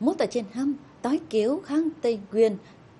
mốt ở trên hâm tối kiếu kháng tây nguyên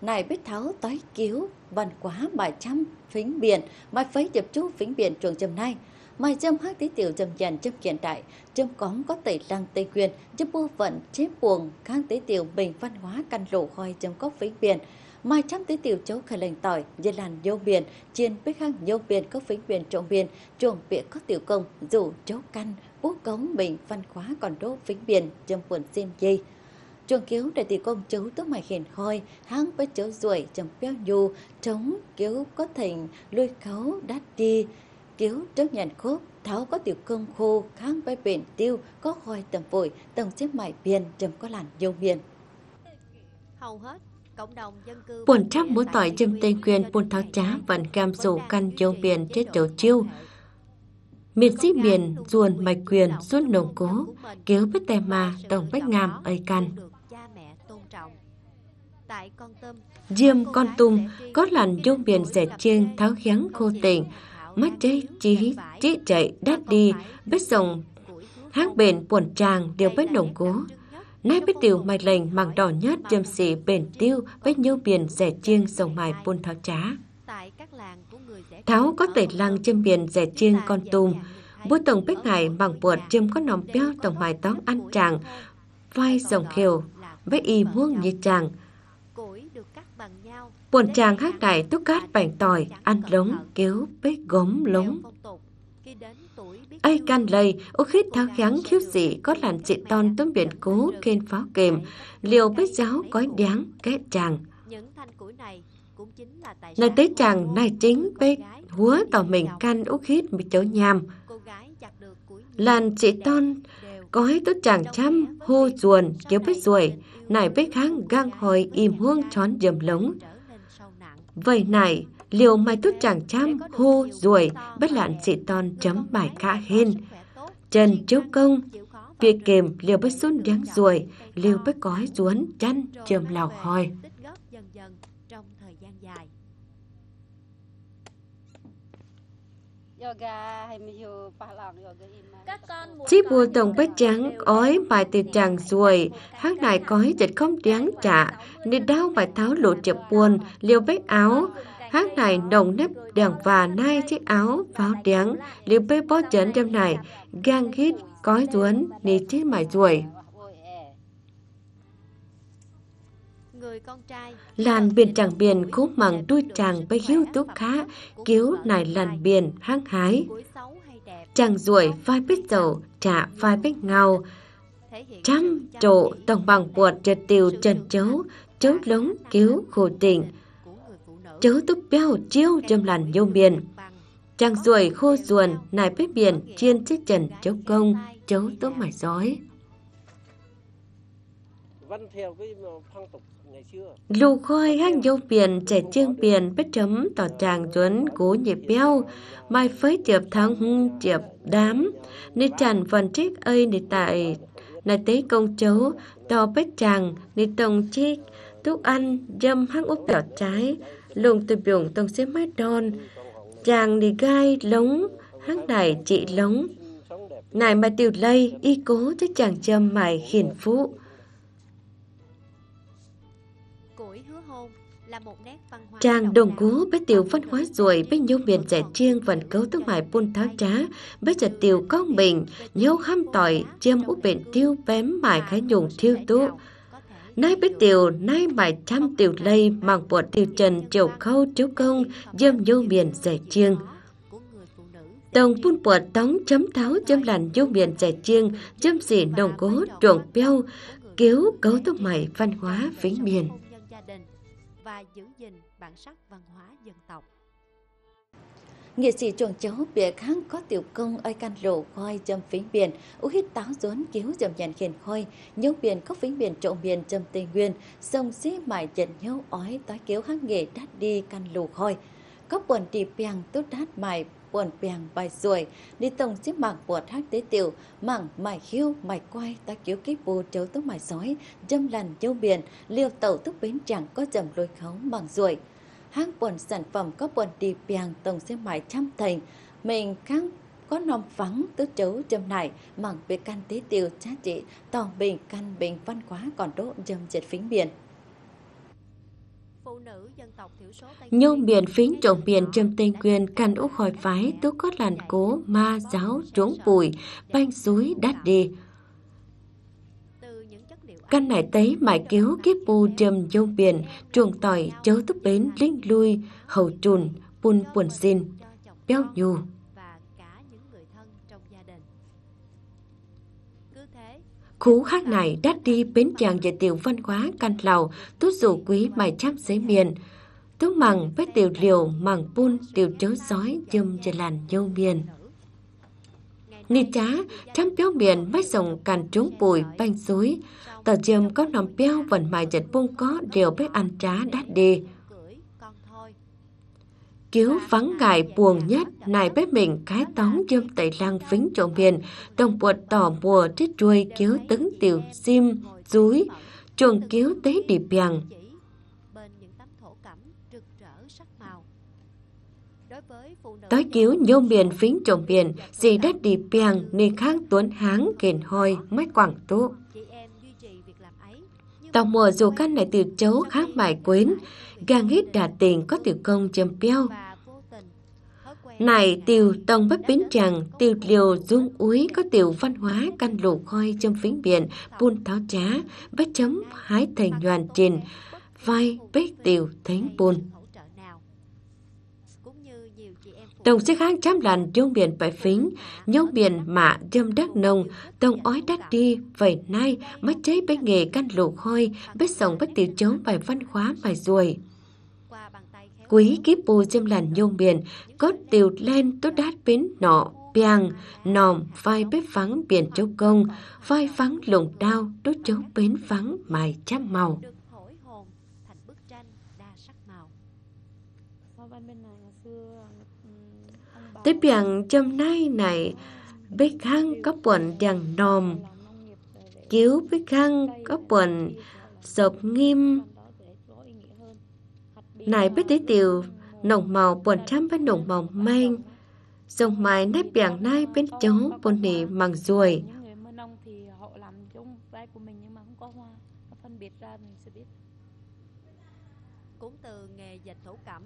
này biết tháo tối kiếu văn quá bài trăm phính biển bài phấy chập chú phính biển trường chầm nay mai châm hát tí tiểu châm dàn châm hiện đại châm cóng có tẩy lang tây quyền châm vô vận chế buồn kháng tế tiểu bình văn hóa căn lộ khoi châm cốc phính biển mai trăm tế tiểu chấu khởi lệnh tỏi dây làn nhô biển chiên bích khang nhô biển có phính biển trộm biển trộm biển có tiểu công dù chấu căn bút cống bình văn hóa còn đô phính biển châm quần xin dây chuồng kiếu để tỷ công chú tức mày hiền khôi hang với chú ruồi chấm béo dù chống kiếu có thành lui khấu đắt đi kiếu trước nhận khúc tháo có tiểu cương khô kháng với biển tiêu có khôi tầm vội tầng chiếc mải biển trầm có làn dâu miền hầu hết Bọn trăm muốn tỏi chim tây quyền buồn tháo trá vẫn cam dù căn dâu miền chết chấu chiêu miền sĩ miền ruồn mạch quyền suốt nồng cố kéo bích tè mà tổng bách ngam ây căn Diêm con tum có lành dung biển dẻ chiên tháo khiáng khô tình. Mắt cháy chí, chí chạy đát đi, bết rồng hang bền buồn tràng đều bết nồng cố. Nay biết tiểu mạch lệnh màng đỏ nhất châm sĩ bền tiêu bết nhiêu biển dẻ chiên rồng mài buôn tháo trá. Tháo có tẩy lăng châm biển dẻ chiên con tum. Bố tổng bích ngài bằng buột châm có nòng béo tổng mài tóc ăn tràng, vai rồng khều, với y muông như tràng. Bọn chàng hát đại túc cát bành tỏi, ăn lống, kéo, bếch gốm lống. Ai can lây, ô khít tháo kháng khiếp dị, có làn chị ton tấm biển cố, kên pháo kềm, liều bếch giáo cói đáng, ké chàng. nơi tế chàng, này chính bếch, húa tỏ mình can ô khít mì chấu nhàm. Làn chị ton, cói tốt chàng chăm, hô ruồn, kéo bếch ruồi, nải bếch kháng găng hồi im hương trón dầm lống, Vậy này, liều mai tút chàng chăm hô ruồi bất lạn dị ton chấm bài khả hên. Trần chiếu công, việc kềm liều bất xuân đáng ruồi, liều bất cói ruốn chăn chơm lào hỏi. Chỉ bùa tổng bách trắng ói bài từ chàng ruồi, hát này cói chật không trắng trả, nên đau bài tháo lộ chập buồn, liều bách áo, hát này đồng nếp đèn và nai chiếc áo pháo trắng, liều bê bó chấn trong này, gan ghít cói ruốn, nên chết mải ruồi. Làn biển chẳng biển khúc mằng đuôi chàng với hiếu túc khá, cứu nải làn biển hăng hái. Chàng ruồi vai bếp dầu, trả vai bếp ngao. Trăm trộ tổng bằng buột trật tiêu trần chấu, chấu lống cứu khổ tỉnh. Chấu túc béo chiêu trong làn nhô biển Chàng ruồi khô ruồn, nải bếp biển chiên chiếc trần chấu công, chấu túc mải giói. Ờ, Lù khôi hát dâu biển trẻ chiêng biển bất chấm tỏ tràng duấn cố nhịp beo mai phới chịp thắng hung chịp đám nê chẳng phần chiếc ơi nê tại nà tế công chấu tò bất chàng nê tông chiếc thuốc ăn dâm hắc úp đỏ trái lùng từ biển tông xếp mát đòn chàng nê gai lống hắc này chị lống này mà tiểu lây y cố cho chàng châm mày khiển phụ Chàng đồng cố với tiểu văn hóa rồi với nhau miền rẻ chiêng vần cấu tức mải buôn tháo trá, với giật tiểu có mình, nhau ham tỏi, chiêm úp biển tiêu vém mải khái nhùng thiêu tú. Nay với tiểu, nay mải trăm tiểu lây, màng buộc tiểu trần, chiều khâu, chú công, dâm nhau miền rẻ chiêng. Tổng phun bột tống chấm tháo chấm lành vô miền trẻ chiêng, chấm xỉ đồng cố, chuồng beo cứu cấu tốc mày văn hóa vĩnh miền và giữ gìn bản sắc văn hóa dân tộc. Nghệ sĩ chuồng chấu bịa kháng có tiểu công ơi can rổ khoi châm phính biển, ú hít táo rốn cứu dầm nhàn khiển khoi, nhông biển có phính biển trộm biển châm tây nguyên, sông xí mải dần nhau ói tói kiếu hăng nghệ đát đi can lù khoi. Có quần đi bèng tốt đát mải buồn bèng bài ruồi đi tông chiếc mảng của thác tế tiểu mảng mải khiêu mải quay ta cứu kích bù trấu tức mải sói dâm lằn châu biển liều tàu tức bến chẳng có dầm lôi khống bằng ruồi hang buồn sản phẩm có buồn đi bèng tông xe mải trăm thành mình kháng có nòng vắng tứ chấu châm này mảng về căn tế tiêu giá trị tòng bình căn bình văn quá còn đỗ dâm dệt phính biển nhưng biển phính trộm biển trâm tinh quyền căn ú khỏi phái tứ có làn cố ma giáo trốn bụi banh suối đắt đi. Căn này tấy mãi cứu kiếp bù trầm dâu biển chuồng tỏi chớ tức bến linh lui hầu trùn bùn buồn xin béo nhù. khú khác này đắt đi bến chàng về tiểu văn hóa căn lầu, tốt dù quý mài chăm giấy miền. Tố mằng với tiểu liều mằng bun tiểu chớ sói dâm trên làn nhâu miền. Nì chá, chăm béo miền mấy dòng càn trúng bụi banh suối. Tờ chiêm có nằm béo vẫn mài dệt buông có đều bếp ăn trá đắt đi kiếu vắng ngại buồn nhất nài bếp mình cái tóng dâm tẩy lang phính chỗ miền đồng buột tỏ mùa trích chuôi kiếu tứng tiểu sim rúi chuồng kiếu tế điệp bằng tới kiếu nhôm biển phính trồng biển gì đất đi piang ni kháng tuấn háng kền hôi mấy quảng tú tàu mùa dù căn này từ chấu khác bài quyến gan hết đà tiền có tiểu công châm peo. Này tiêu tông bất biến rằng tiêu liều dung úi có tiểu văn hóa căn lộ khoi châm phính biển buôn tháo trá bách chấm hái thành đoàn trình vai bếch tiểu thánh buôn tông sẽ kháng trăm lần dương biển phải phính, nhông biển mạ dâm đắc nông, tông ói đắt đi, vậy nay, mất chế bên nghề căn lục hôi, bếp sống bất tiểu chống bài văn hóa bài ruồi. Quý kiếp bù dâm làn nhông biển, cốt tiểu lên tốt đát bến nọ, piang, nòm, vai bếp vắng biển châu công, vai vắng lùng đao, đốt chống bến vắng mài chăm màu. Tiếp bằng châm nay này, biết khăn có bệnh dằn nồm. Chiếu biết khăn có bệnh, sộp nghiêm. Này biết tế tiểu nồng màu bệnh trăm bên nồng màu men Dòng mái nếp bằng nay bên chống bồn nỉ màng ruồi. Cũng từ nghề dệt thổ cẩm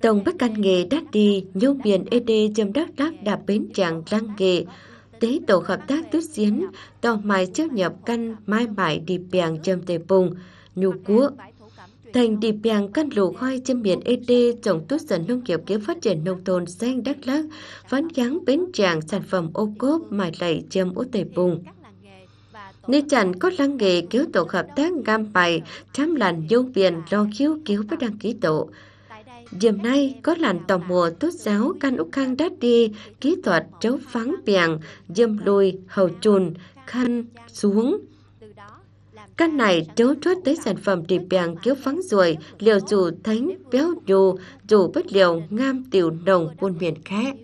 Tổng bất căn nghề đắc đi nhô biển ê châm đắc lắc đạp bến trạng lăng nghề Tế tổ hợp tác tuyết diễn, to mài trước nhập căn mai mại đi bèn châm tề bùng, nhu cúa Thành đi bèn căn lù khoai châm biển ê trồng tuyết dần nông nghiệp kế phát triển nông thôn sang đắk lắc, ván gắn bến trạng sản phẩm ô cốp mài lạy châm ô tề bùng. nên chẳng có lăng nghề kéo tổ hợp tác ngam bài, chăm lành dông viện lo khiếu kéo với đăng ký tổ. Dìm nay có làn tò mùa tốt giáo can úc khang đát đi, kỹ thuật chấu pháng bèng, dìm lùi, hầu trùn, khăn, xuống. Căn này chấu chốt tới sản phẩm trị bèn kiếu phắng ruồi, liều dù thánh, béo dù, dù bất liều, ngam tiểu nồng quân miền khác.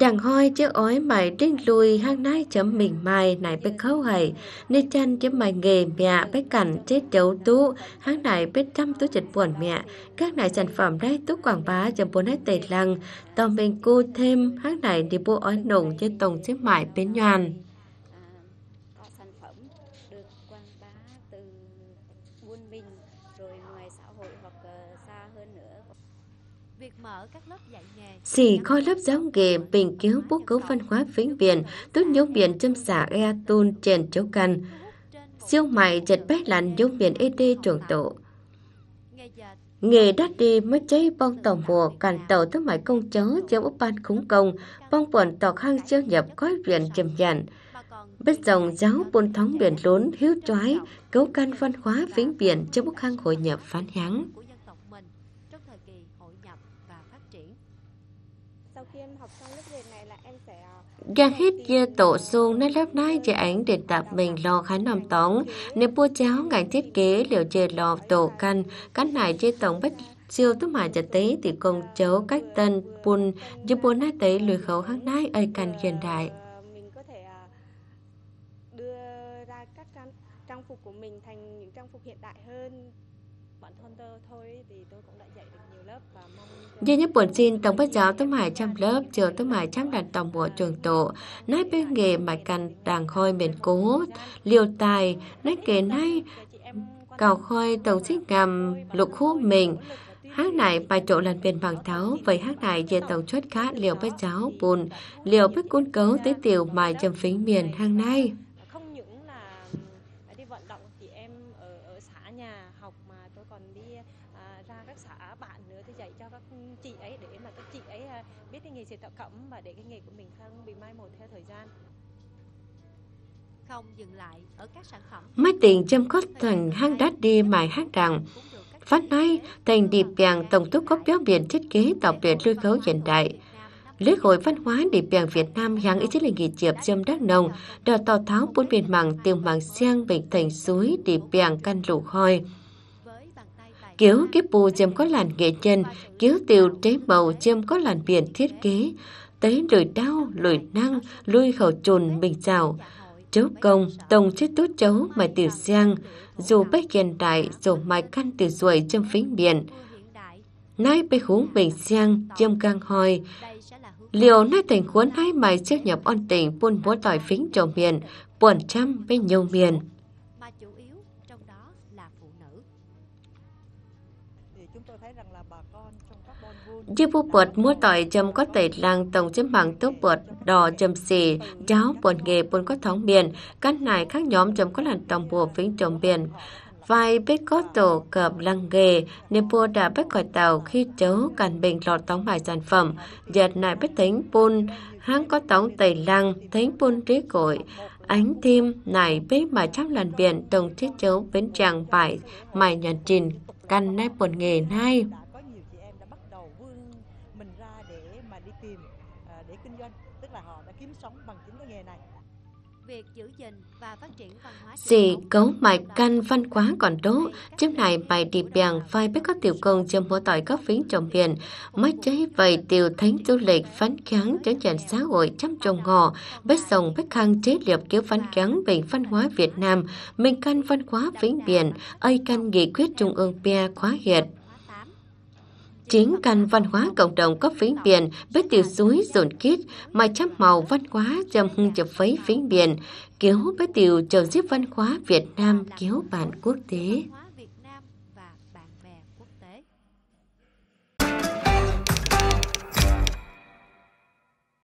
Đằng hoi chứ ói mày đinh lùi hang nai chấm mình mày này bê khâu hầy. Nê chân chứ mày nghề mẹ bê cảnh chết chấu tú. Hang này bê trăm tú chịch buồn mẹ. Các này sản phẩm đây tú quảng bá chấm bốn hết tề lăng. Tòa mình cô thêm hang này đi bố ói nụng chứ tổng chứ mại bên nhoàn. Xì khoi lớp giáo nghề bình cứu bố cứu văn hóa vĩnh biển, tút nhấu biển châm xả ea tôn trên chấu căn. Siêu mại chật bách lạnh dấu biển ê đê trường tổ. Nghề đắt đi mới cháy bong tàu mùa, càn tàu thức mại công chớ, chiếm ốc ban khúng công, bong quần tàu khang chiêu nhập khói viện trầm dặn. Bất dòng giáo buôn thống biển lốn, hiếu choái, cấu căn văn hóa vĩnh biển trong ốc khang hội nhập phán háng. Giang hết dê tổ xuông nơi lớp nai dê ảnh để tập mình lo khánh nằm tóng. Nếu bố cháu ngành thiết kế liệu dê lò tổ căn, cánh này dê tổng bách siêu tấm mà chả tế thì công cháu cách tên bùn giúp bố nai tế lùi khẩu hát nai ơi cành hiện đại. À, trang phục của mình thành những trang phục hiện đại hơn. Bản thân tôi thôi thì tôi cũng đã dạy được Duy nhất buồn xin tổng bác giáo tấm hải trăm lớp trường tấm hải trăm đàn tổng bộ trường tổ nói bên nghề mạch cằn đàng khôi miền cố liều tài nói kề nay cào khôi tổng xích ngầm lục khu mình hát này bài trộn lần bên bằng tháo vậy hát này về tổng chốt khác liều bách cháu bùn liều bách cuốn cấu tới tiểu mài trầm phính miền hàng nay còn đi à, ra các xã bạn nữa thì dạy cho các chị ấy để mà các chị ấy à, biết cái nghề dệt thổ cẩm và để cái nghề của mình không bị mai một theo thời gian Mấy tiền chăm có thằng hang đát đi mài hát rằng, Phát nay, thành điệp vàng tổng túc góc giáo biển thiết kế tạo biển lưu khấu hiện đại. Lễ hội văn hóa điệp vàng Việt Nam gắn ý chí là nghỉ chiệp châm đắc nông, đò tò tháo buôn biển mạng tiêu mạng sen bệnh thành suối điệp vàng căn lũ hoi kiếu kiếp bù chim có làn nghệ chân kiếu tiêu tế màu chim có làn biển thiết kế, tới lưỡi đau lưỡi năng, lui khẩu trùn bình chào Chấu công, tổng chiếc tốt chấu mài tiểu giang, dù bách hiện đại, dù mài căn tiểu ruồi chim phính biển. Nay bê hú bình giang, chim cang hoi, Liệu nay thành khuôn hai mài trước nhập on tỉnh buôn bố tỏi phính trồng biển buồn trăm bên nhiều miền. Chi bu bột mua tỏi châm có tẩy lang tổng châm bằng tốt bột đỏ châm xì, cháo bột nghề bột có thóng biển, các này các nhóm châm có làn tổng bộ vĩnh trồng biển. Vài biết có tổ cập lăng nghề, nên bua đã bắt khỏi tàu khi chấu cản bình lọt tóng bài sản phẩm. dệt này biết thính bùn, hãng có tóng tẩy lăng, thính bùn trí cội. Ánh tim này biết mà trăm lần biển tổng chiếc chấu bến tràng bài, mài nhận trình, căn nét buồn nghề nay ra để mà đi tìm à, để kinh doanh, tức là họ đã kiếm sống bằng chính cái nghề này. Việc giữ gìn và phát triển văn hóa Dì cấu mạch căn văn quá còn tốt, trước này bài đi bèng phai biết các tiểu công châm mua tỏi các phính trồng biển, mới chế vậy tiểu thánh du lịch phán kháng trở trận xã hội chăm trồng ngò, bếp sông bếp khang chế liệu kiểu phán kháng về văn hóa Việt Nam, mình căn văn hóa phính biển, ây căn nghị quyết trung ương pia khóa hiệt. Chính căn văn hóa cộng đồng có phí biển với tiểu suối dồn kít mà trăm màu văn hóa dầm hưng chập phấy phí biển, kéo với tiểu trầu diếp văn hóa Việt Nam kéo bản quốc tế.